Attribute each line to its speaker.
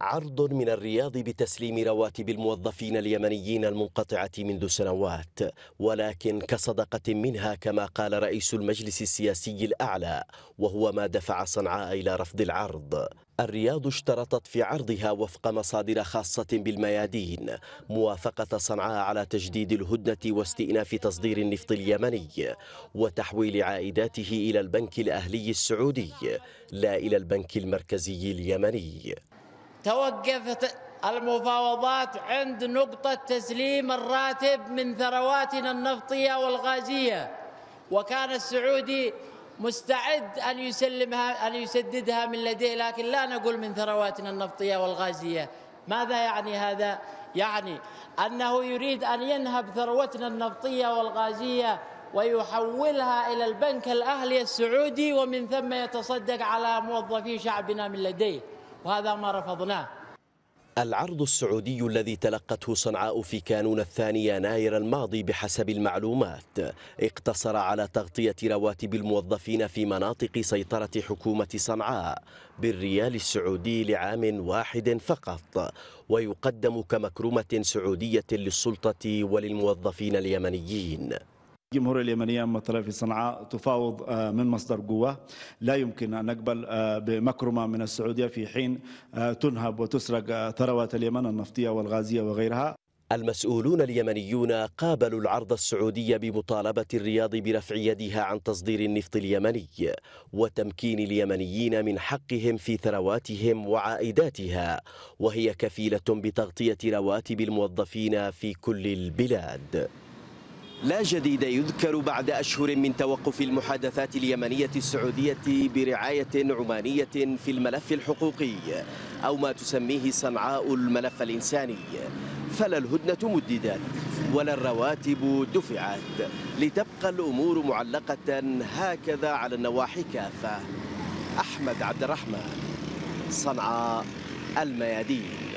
Speaker 1: عرض من الرياض بتسليم رواتب الموظفين اليمنيين المنقطعة منذ سنوات ولكن كصدقة منها كما قال رئيس المجلس السياسي الأعلى وهو ما دفع صنعاء إلى رفض العرض الرياض اشترطت في عرضها وفق مصادر خاصة بالميادين موافقة صنعاء على تجديد الهدنة واستئناف تصدير النفط اليمني وتحويل عائداته إلى البنك الأهلي السعودي لا إلى البنك المركزي اليمني
Speaker 2: توقفت المفاوضات عند نقطة تسليم الراتب من ثرواتنا النفطية والغازية وكان السعودي مستعد أن يسلمها أن يسددها من لديه لكن لا نقول من ثرواتنا النفطية والغازية ماذا يعني هذا؟ يعني أنه يريد أن ينهب ثروتنا النفطية والغازية ويحولها إلى البنك الأهلي السعودي ومن ثم يتصدق على موظفي شعبنا من لديه وهذا ما رفضناه
Speaker 1: العرض السعودي الذي تلقته صنعاء في كانون الثاني يناير الماضي بحسب المعلومات اقتصر على تغطية رواتب الموظفين في مناطق سيطرة حكومة صنعاء بالريال السعودي لعام واحد فقط ويقدم كمكرمة سعودية للسلطة وللموظفين اليمنيين
Speaker 3: الجمهورية اليمنية ممثلة في صنعاء تفاوض آه، من مصدر قوة لا يمكن أن نقبل آه، بمكرمة من السعودية في حين آه، تنهب وتسرق ثروات اليمن النفطية والغازية وغيرها المسؤولون
Speaker 1: اليمنيون قابلوا العرض السعودي بمطالبة الرياض برفع يدها عن تصدير النفط اليمني وتمكين اليمنيين من حقهم في ثرواتهم وعائداتها وهي كفيلة بتغطية رواتب الموظفين في كل البلاد لا جديد يذكر بعد أشهر من توقف المحادثات اليمنية السعودية برعاية عمانية في الملف الحقوقي أو ما تسميه صنعاء الملف الإنساني فلا الهدنة مددت ولا الرواتب دفعت لتبقى الأمور معلقة هكذا على النواحي كافة أحمد عبد الرحمن صنعاء الميادين